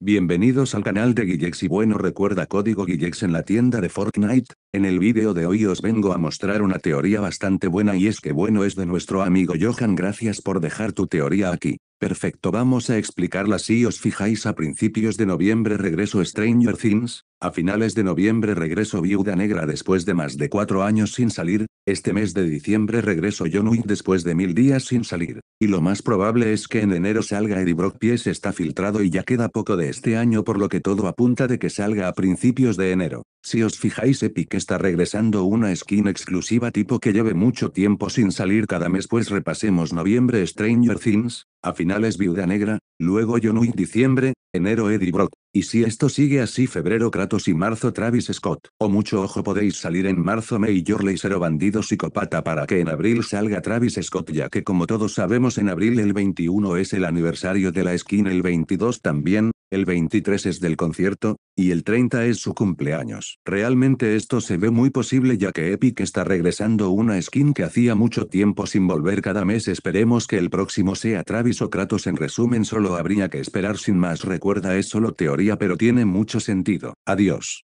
Bienvenidos al canal de Guillex y bueno recuerda código Guillex en la tienda de Fortnite, en el vídeo de hoy os vengo a mostrar una teoría bastante buena y es que bueno es de nuestro amigo Johan gracias por dejar tu teoría aquí. Perfecto vamos a explicarla si os fijáis a principios de noviembre regreso Stranger Things, a finales de noviembre regreso Viuda Negra después de más de 4 años sin salir, este mes de diciembre regreso John Wick después de mil días sin salir. Y lo más probable es que en enero salga Eddie Brock Pies está filtrado y ya queda poco de este año por lo que todo apunta de que salga a principios de enero. Si os fijáis Epic está regresando una skin exclusiva tipo que lleve mucho tiempo sin salir cada mes pues repasemos noviembre Stranger Things, a finales Viuda Negra, luego John diciembre, enero Eddie Brock, y si esto sigue así febrero Kratos y marzo Travis Scott, o mucho ojo podéis salir en marzo Major Lazer o Bandido Psicopata para que en abril salga Travis Scott ya que como todos sabemos en abril el 21 es el aniversario de la skin el 22 también, el 23 es del concierto, y el 30 es su cumpleaños. Realmente esto se ve muy posible ya que Epic está regresando una skin que hacía mucho tiempo sin volver cada mes. Esperemos que el próximo sea Travis o Kratos. En resumen solo habría que esperar sin más. Recuerda es solo teoría pero tiene mucho sentido. Adiós.